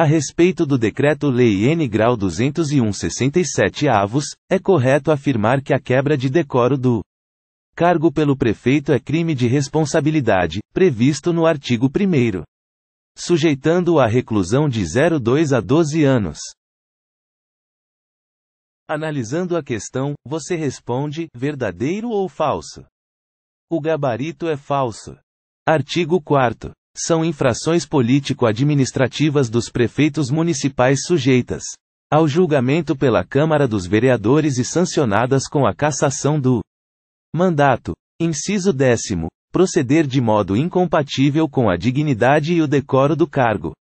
A respeito do Decreto-Lei N. Grau 201-67 avos, é correto afirmar que a quebra de decoro do cargo pelo prefeito é crime de responsabilidade, previsto no artigo 1 sujeitando-o à reclusão de 02 a 12 anos. Analisando a questão, você responde, verdadeiro ou falso? O gabarito é falso. Artigo 4 são infrações político-administrativas dos prefeitos municipais sujeitas ao julgamento pela Câmara dos Vereadores e sancionadas com a cassação do mandato. Inciso décimo. Proceder de modo incompatível com a dignidade e o decoro do cargo.